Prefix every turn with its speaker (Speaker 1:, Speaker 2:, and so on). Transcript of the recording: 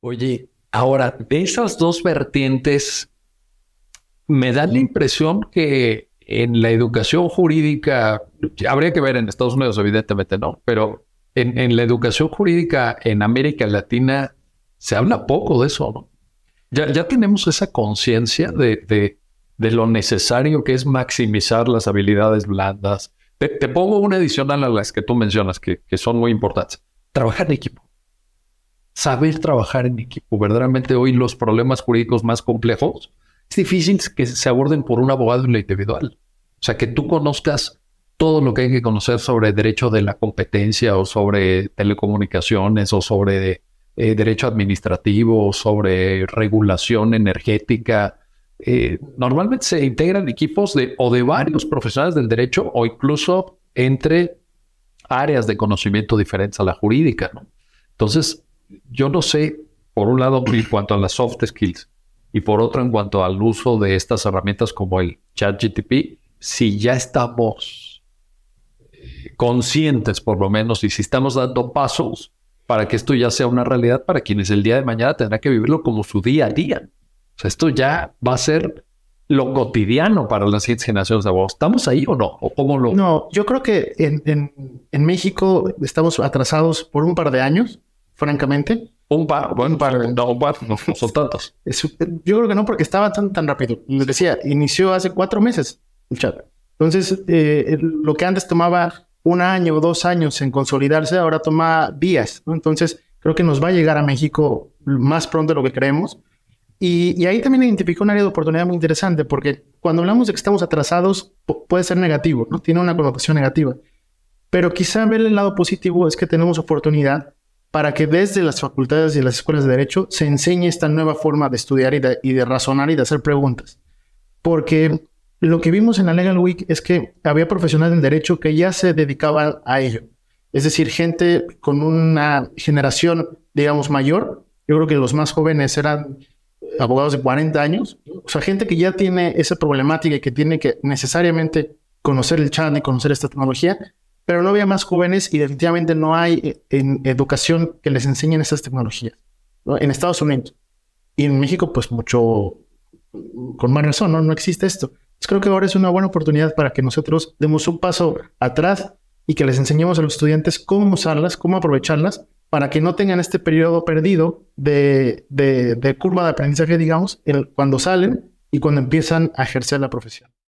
Speaker 1: Oye, ahora, de esas dos vertientes, me da la impresión que en la educación jurídica, habría que ver en Estados Unidos, evidentemente, ¿no? Pero en, la educación jurídica en América Latina se habla poco de eso, ¿no? Ya, ya tenemos esa conciencia de, lo necesario que es maximizar las habilidades blandas. Te, pongo una adicional a las que tú mencionas, que, que son muy importantes. Trabajar en equipo saber trabajar en equipo. Verdaderamente hoy los problemas jurídicos más complejos es difícil que se aborden por un abogado en individual. O sea, que tú conozcas todo lo que hay que conocer sobre derecho de la competencia o sobre telecomunicaciones o sobre eh, derecho administrativo o sobre regulación energética. Eh, normalmente se integran equipos de o de varios profesionales del derecho o incluso entre áreas de conocimiento diferentes a la jurídica. ¿no? Entonces, yo no sé, por un lado, en cuanto a las soft skills y por otro, en cuanto al uso de estas herramientas como el ChatGTP, si ya estamos eh, conscientes, por lo menos, y si estamos dando pasos para que esto ya sea una realidad para quienes el día de mañana tendrán que vivirlo como su día a día. sea, esto ya va a ser lo cotidiano para las siguientes generaciones de abogados. ¿Estamos ahí o no? ¿O lo...? No, yo creo que en
Speaker 2: México estamos atrasados por un par de años francamente. Un par, bueno, par, no, un par, no son tantos. Yo creo que no, porque estaba tan, rápido. Les decía, inició hace cuatro meses Entonces, eh, lo que antes tomaba un año o dos años en consolidarse, ahora toma días. Entonces, creo que nos va a llegar a México más pronto de lo que creemos. Y, ahí también identificó un área de oportunidad muy interesante, porque cuando hablamos de que estamos atrasados, puede ser negativo, ¿no? Tiene una connotación negativa. Pero quizá ver el lado positivo es que tenemos oportunidad para que desde las facultades y las escuelas de derecho se enseñe esta nueva forma de estudiar y de, razonar y de hacer preguntas. Porque lo que vimos en la Legal Week es que había profesionales en derecho que ya se dedicaban a ello. Es decir, gente con una generación, digamos, mayor. Yo creo que los más jóvenes eran abogados de 40 años. O sea, gente que ya tiene esa problemática y que tiene que necesariamente conocer el chat y conocer esta tecnología, pero no había más jóvenes y definitivamente no hay eh, en educación que les enseñen estas tecnologías. En Estados Unidos y en México, pues mucho, con más razón, ¿no? no existe esto. creo que ahora es una buena oportunidad para que nosotros demos un paso atrás y que les enseñemos a los estudiantes cómo usarlas, cómo aprovecharlas, para que no tengan este periodo perdido de, de, de curva de aprendizaje, digamos, el, cuando salen y cuando empiezan a ejercer la profesión.